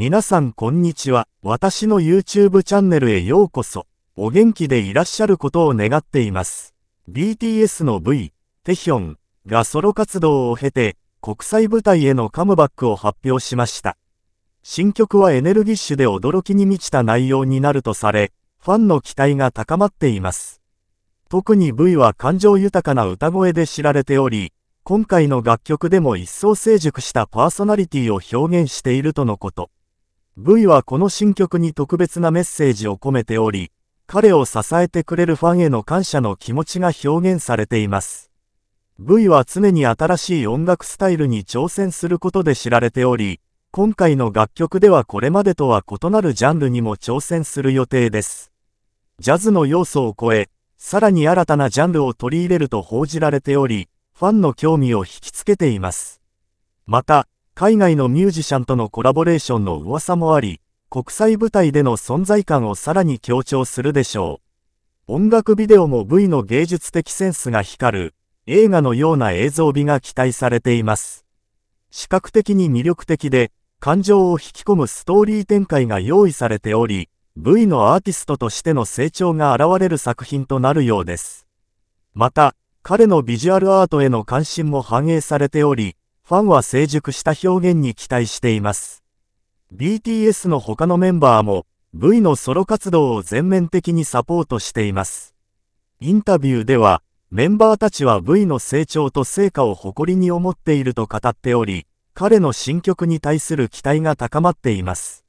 皆さんこんにちは。私の YouTube チャンネルへようこそ。お元気でいらっしゃることを願っています。BTS の V、テヒョンがソロ活動を経て、国際舞台へのカムバックを発表しました。新曲はエネルギッシュで驚きに満ちた内容になるとされ、ファンの期待が高まっています。特に V は感情豊かな歌声で知られており、今回の楽曲でも一層成熟したパーソナリティを表現しているとのこと。V はこの新曲に特別なメッセージを込めており、彼を支えてくれるファンへの感謝の気持ちが表現されています。V は常に新しい音楽スタイルに挑戦することで知られており、今回の楽曲ではこれまでとは異なるジャンルにも挑戦する予定です。ジャズの要素を超え、さらに新たなジャンルを取り入れると報じられており、ファンの興味を引きつけています。また、海外のミュージシャンとのコラボレーションの噂もあり、国際舞台での存在感をさらに強調するでしょう。音楽ビデオも V の芸術的センスが光る、映画のような映像美が期待されています。視覚的に魅力的で、感情を引き込むストーリー展開が用意されており、V のアーティストとしての成長が現れる作品となるようです。また、彼のビジュアルアートへの関心も反映されており、ファンは成熟した表現に期待しています。BTS の他のメンバーも V のソロ活動を全面的にサポートしています。インタビューではメンバーたちは V の成長と成果を誇りに思っていると語っており、彼の新曲に対する期待が高まっています。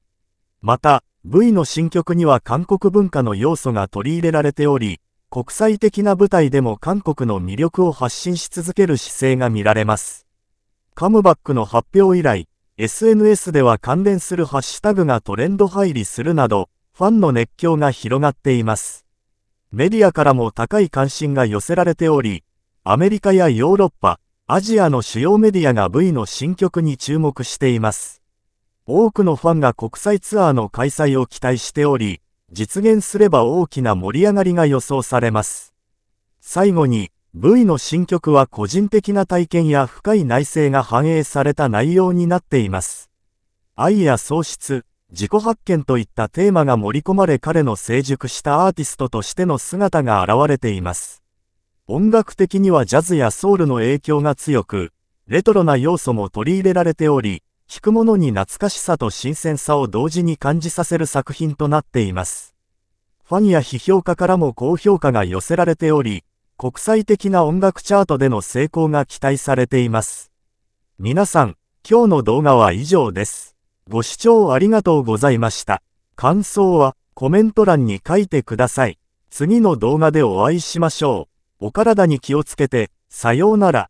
また、V の新曲には韓国文化の要素が取り入れられており、国際的な舞台でも韓国の魅力を発信し続ける姿勢が見られます。カムバックの発表以来、SNS では関連するハッシュタグがトレンド入りするなど、ファンの熱狂が広がっています。メディアからも高い関心が寄せられており、アメリカやヨーロッパ、アジアの主要メディアが V の新曲に注目しています。多くのファンが国際ツアーの開催を期待しており、実現すれば大きな盛り上がりが予想されます。最後に、V の新曲は個人的な体験や深い内省が反映された内容になっています。愛や喪失、自己発見といったテーマが盛り込まれ彼の成熟したアーティストとしての姿が現れています。音楽的にはジャズやソウルの影響が強く、レトロな要素も取り入れられており、聴くものに懐かしさと新鮮さを同時に感じさせる作品となっています。ファンや批評家からも高評価が寄せられており、国際的な音楽チャートでの成功が期待されています。皆さん、今日の動画は以上です。ご視聴ありがとうございました。感想はコメント欄に書いてください。次の動画でお会いしましょう。お体に気をつけて、さようなら。